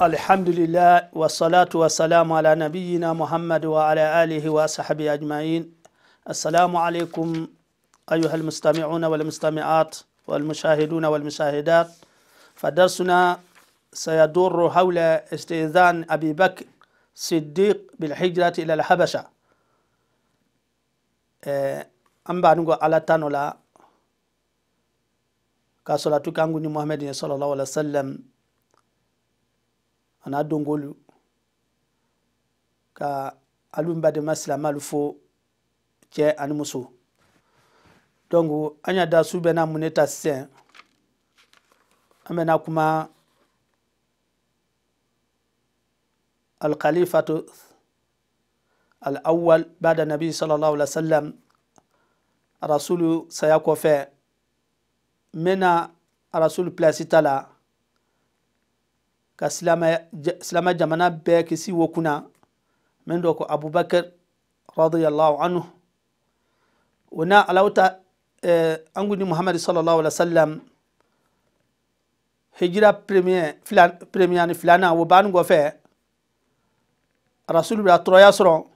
الحمد لله والصلاة والسلام على نبينا محمد وعلى آله وصحبه أجمعين السلام عليكم أيها المستمعون والمستمعات والمشاهدون والمشاهدات فدرسنا سيدور حول استئذان أبي بكر صديق بالحجرة إلى الحبشة أم بانغو على تانولا كاسولاتو كانغوني محمد صلى الله عليه وسلم a n'a dongolu ka alu n badenma silamalu fo cɛɛ ani muso donc an y'a da su bɛ n'a mun ne ta sisan an bɛ na kuma alkhalifatu al'awwal bada nabi sallallahu alaihi wasallam rasulu saya kɔfɛ n bɛ na rasulu pilasi ta la ka silama jamana bɛɛ kisi wo kunna min dɔ ko abubakar radiyallahu anhu o na alawta eh, an gudi muhammad sallallahu alaihi wasallam hijira premier filan premier ni filanan wo bani kɔfɛ rasulu bila tɔrɔya sɔrɔ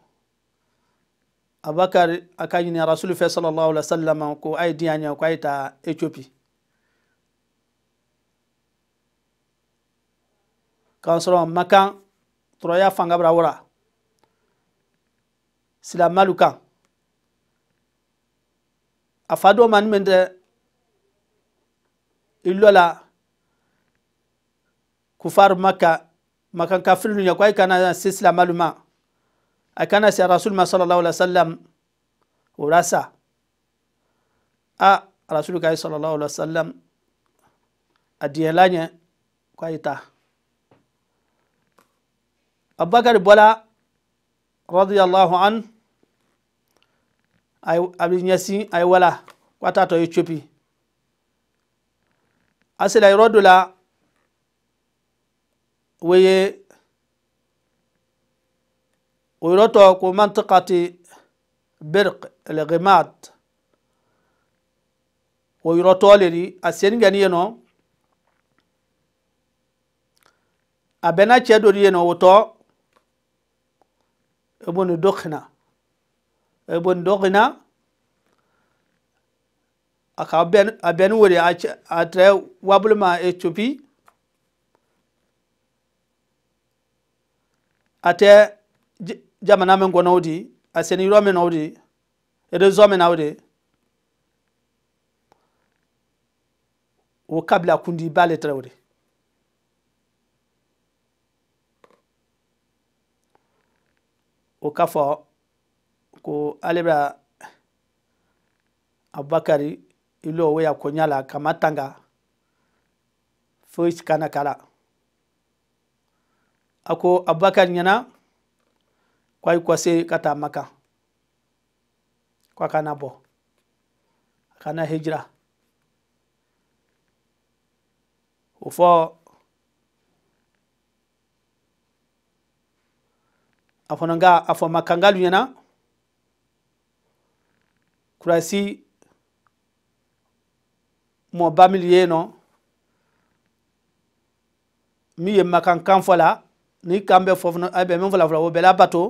abubakar a ka ɲini rasulu fɛ sallallahu alaihi wasallam ko a ye diya ɲɛ ko a ye taa ethiopie k'a sɔrɔ ma kan tɔrɔya fanga bara wara silamalu kan a fa dɔ mani min tɛ i lɔ la kufaru maka makan kafiri ɲɛ ko a kana se silamalu ma a kana se arasul ma sallallahu alaihi wasallam o la sa a arasul ka ye sallallahu alaihi wasallam a diɲɛ la ɲɛ ko a taa Abubakar Bola radiyallahu an abin yasi ay wala wata to yi cupi asila yi rodula weye ويروتو كو منطقة برق الغماد ويروتو لري أسين غنينو أبنا تشدو رينو وطو ibn dukhna ibn dukhna aka ben wuri a tare wabulma a cufi a te jamana min gona wudi a seni yɔrɔ min na wudi ede zɔ min na wudi wo kabila kundi ba le tɛrɛ wudi o k'a fɔ ko ale bɛ abubakari ilioweya la kama tanga foyi kana kala a ko abubakari ɲɛna ko a yi kɔse ka taa maka ko a kana bɔ a kana hijira o fɔ afonanga nga afo makangalu ñana kurasi mo bamili yeno mi ye makan kan fola ni kambe fofno abe men a bɛ o bato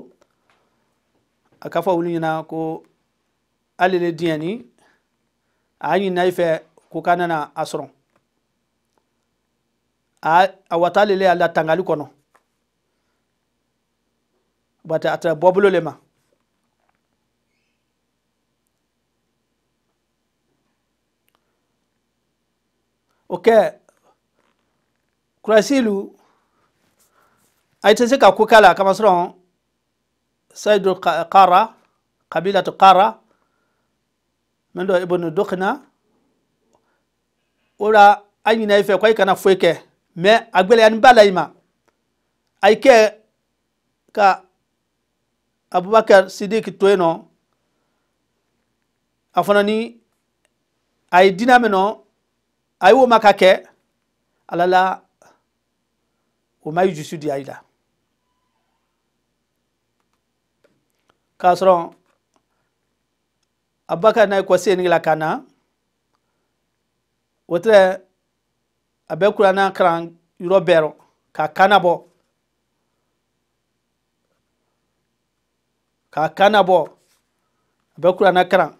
akafo ka fɔ wulu ko alele ne diɲɛ ni a y'a ko kanana asron a awatalele ala a kono Bata ata uh, bɔbolo le ma o kɛ kurasilu a yi tɛ se ka ko k'a la kamasɔrɔ sayidu qara kabilatu qara min dɔ ibnu dukhna o la a ɲinɛ i fɛ ko a kana foyi kɛ mɛ a gbɛlɛya ni ba la i ma a kɛ ka abubakar siddiq to yen nɔ a fana ni a ye dina min nɔ a ye o ma ka kɛ ala la o ma ye jusu di a yi la k'a sɔrɔ abubakar n'a ye kɔsi yenigi la ka na o tɛ a bɛ kuranna kalan yɔrɔ bɛɛ rɔ k'a kanna bɔ. ka kana bɔ a bɛ kurana karan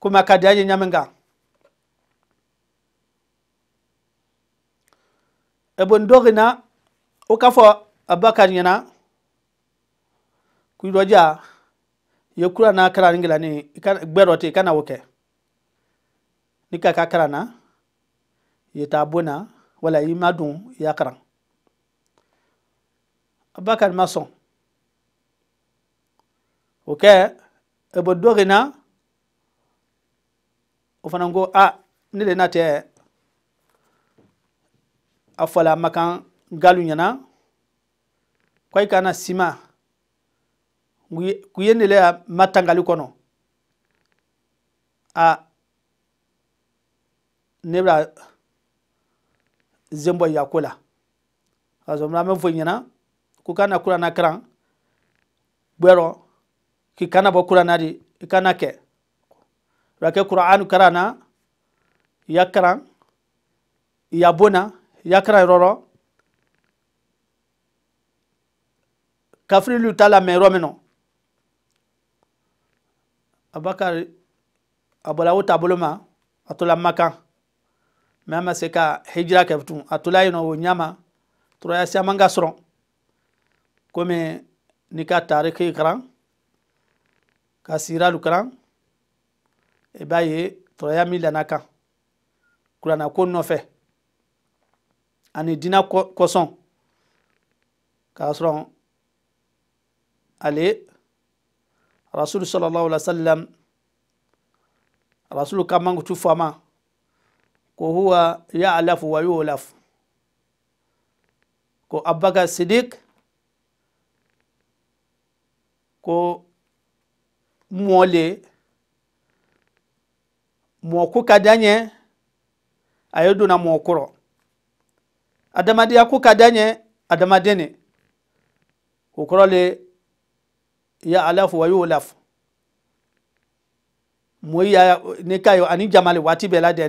kuma ka daji ɲamin kan ibn dogina o ka fɔ abubakar ɲɛna kuidɔja ye kurana karan gilani gbero te i kana o kɛ ni ka ka karan na ye taa bona wala i ma dun ya karan abakar ma sɔn okɛ ebo dogi na o fana ko a ne de na tɛ a fɔla a ma kan galu ɲɛna ko i kana sima ku ye ne le ya ma tangali kɔnɔ a ne bɛ zembo ya ko la a zɔn mɛ fo ɲɛna ko kana kura na karan gbɛrɔ ki kana bo kuranadi ikana ke rake qur'anu karana yakran yabona yakran roro kafirilu ta la mɛ yɔrɔ min nɔ abakari a bɔra o taabolo ma a tola makan mɛ a ma se ka hijira kɛ tun a tola yen nɔ o ɲama turaya siya man ka sɔrɔ komi n'i ka tariki karan. ka siralu kalan i b'a ye tɔrɔya min lana kan kuranna ko nɔfɛ ani dina kosɔn k'a sɔrɔ ale rasulu sallallahu alaihi wasallam rasulu ka mankutu fama ko huwa ya'lafu wa yu'lafu ko abubakar sidik ko mɔɔ le kadanye ayodo na di Adamadi ɲɛ a ye donna ne o le ya alafu fo wa y'o la ya ne ka ye ani jama le waati bɛɛ la dɛ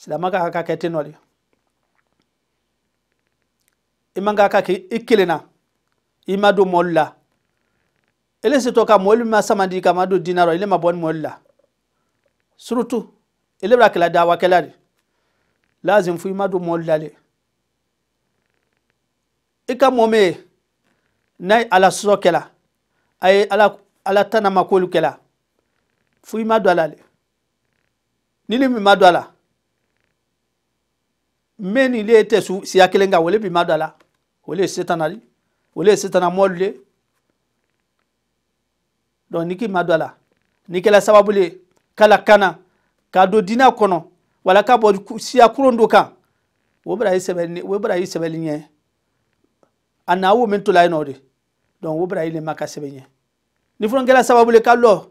silamaka ka kɛ ten nɔ imanga i man ka ka kɛ i kelen na i ma don mɔli la ele setɔ ka mɔli ma samadi ka ma don diina rɔ ele ma bɔ ni mɔli la surutu ele bɛ kɛlɛ dawakɛla de fu i ma don mɔli la de ala ka mɔ min n'a ye ala sɔsɔ ala ala tanamakolu kɛla fu i ma don la de nili min ma don a la meni le tɛ su siya kelen kan wale bi ma do la wale ye setana de wale ye setana mɔlu ni k'i ma do la n'i kɛla sababu le kala kana ka don diinɛ kɔnɔ wala ka bɔ siya kuron do kan o bara i sɛbɛli o bara i sɛbɛli ɲɛ a na wo min to yen nɔ de donc o bara i le ma ka sɛbɛn ɲɛ ni fana kɛla sababu le ka lɔ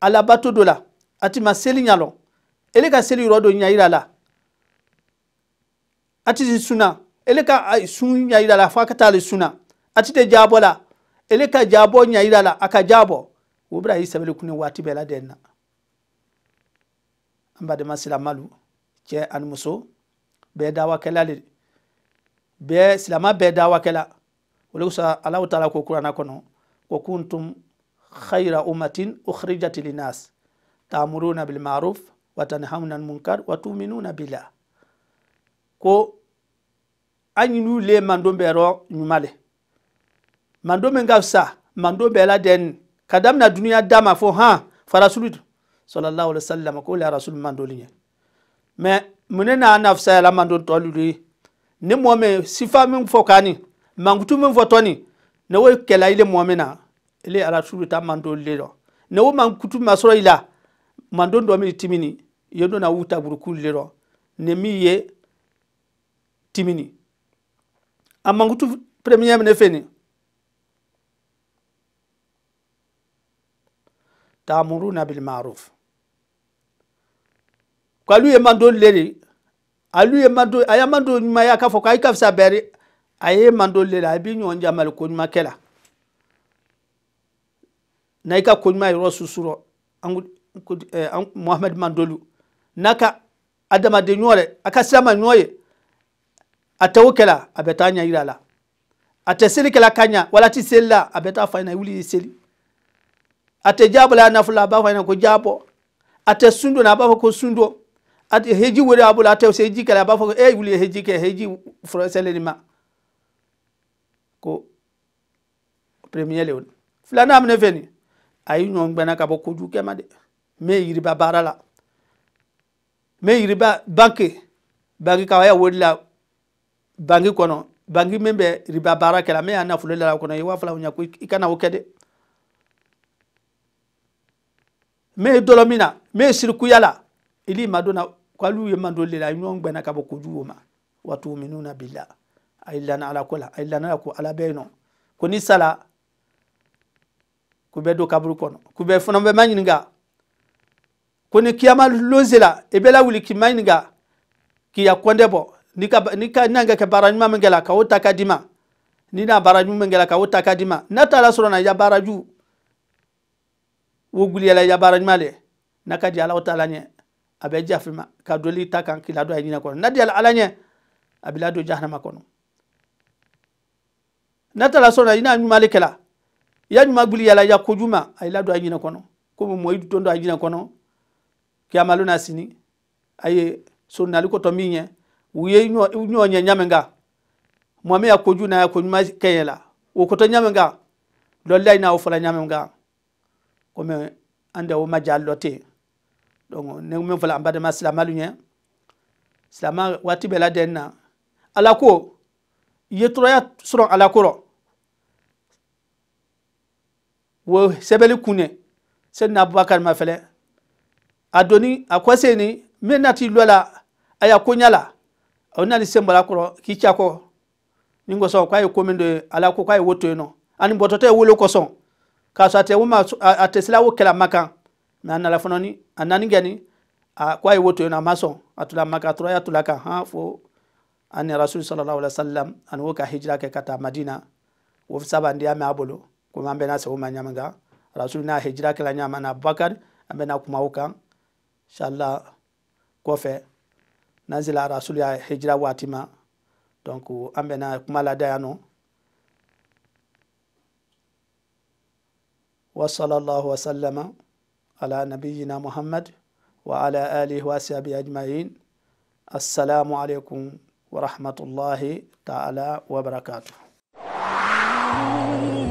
alabato do la a ti ma seli ɲa ele ka seli yɔrɔ do ɲa yira la. ati suna eleka sun ya yayi la fa ka suna ati te jabo la eleka jabo nya yayi la aka jabo wo bra yi kuni wati bela denna amba de masila malu cɛ an muso dawa kala le be silama be dawakɛla o de kosɔn alahu taala ko kurana kɔnɔ ko kuntum khayra ummatin ukhrijat linas ta'muruna bil ma'ruf wa tanhauna al munkar wa tu'minuna billah ko anyinu le mando bɛrɔ ɲuma lɛ mando min ka fisa mando bɛɛ la dɛn ka damina duniya d'a ma fɔ han farasulu do sallallahu alaihi wasallam ko la rasul mando li ɲɛ mɛ munne n'a nafisaya la mando tɔlu de ni mɔɔ min sifa min fɔ kani mankutu min fɔ tɔni ne o kɛlɛ ile mɔɔ min na ile arasulu ta mando le dɔ ne o mankutu ma sɔrɔ i la mando dɔ min timini yen dɔ na wuta burukulu le dɔ ne min ye timini amangutu premier mene feni tamuruna bilmaruf ko alu ye mando leri alu mando a ye mando ɲuman ye a ka fɔ ko a ye kafisa bɛri a ye mando leri a b'i ɲɔgɔn jamali koɲuman kɛ la na i ka koɲuman yɔrɔ susurɔ muhamad mandolu naka ka adamaden ɲɔ dɛ nyoye ate tɛ o kɛla a bɛ yira la ate seli kɛla ka ɲa wala ti seli la a bɛ fa ɲɛna wuli i seli ate tɛ jaabo la a la a b'a ko jaabo ate tɛ sundo na a fɔ ko sundo ate heji wele a bolo a tɛ se heji kɛla a b'a fɔ ko e wuli heji kɛ heji fɔlɔ sɛlɛ ni ma ko premier le o filanan minɛ fɛ nin a y'i ɲɔgɔn gbɛnna ka bɔ kojugukɛ ma dɛ n yiriba baara la n yiriba banke banke kawaya wari la bangi kɔnɔ bangi min bɛ riba baara kɛla min y'a nafolo lala o kɔnɔ i waa fila o ɲɛ ko i kana o kɛ dɛ min ye dɔlɔ min na min ye sirikuya la ili madona ko alu ye mando lela i ɲɔgɔn gbɛnna ka bɔ kojugu ma wa tuminuna bila a yi lana ala ko la a yi lana ko ala bɛ yen nɔ ko ni sala ko bɛ don kaburu kɔnɔ ko bɛ fana bɛ ma ɲininka ko ni kiyama lonse la i bɛ lawuli k'i ma ɲininka k'i ya kɔnde bɔ nika nange ke baraju ma mengela ka wota kadima ni na baraju mengela ka wota kadima nata la sura na ya baraju wo guliyala ya baraju male naka di ala wota lanye abe jafima ka doli takan ki la do ayina ko nadi ala alanye abila do jahannama kono nata la sura ina male kala ya nyuma guliyala ya kujuma la do ayina ko ko mo moyidu tondo ayina ko kono kiamalona sini aye sonnali koto to minye uye nyonye nyamenga mwame ya koju na ya konyuma kenyela wokoto nyamenga lolla ina wofola nyamenga kome ande wo majal lote donc ne men fola ambade ma silamalu nye silama wati bela denna ala ko yetroya soron ala koro wo sebeli kune sen abubakar mafele adoni akwaseni men nati lola aya konyala ona sembo la kɔrɔ k'i ca kɔ ni kosɔn k'a ye ko min ala ko k'a ye wo to ani bɔtɔtɔ ye wolo kosɔn k'a sɔrɔ ate tɛ wo ma a tɛ sira wo kɛlɛ ma kan mɛ a nana fana ni a nani a ko a ye wo to yen atula a ma y'a tula kan han fo ani rasul sallallahu alaihi wasallam an ani o ka hijira kɛ ka madina o saba ndi y'a mɛn a bolo komi an bɛna sɛbɛn o ma rasul n'a hijra ke la nyama na bakar ambe na kuma wuka kan inshallah kɔfɛ. نزل رسول يا هجرة واتما دونك ma donc an وصلى الله وسلم على نبينا محمد وعلى آله وصحبه أجمعين السلام عليكم ورحمة الله تعالى وبركاته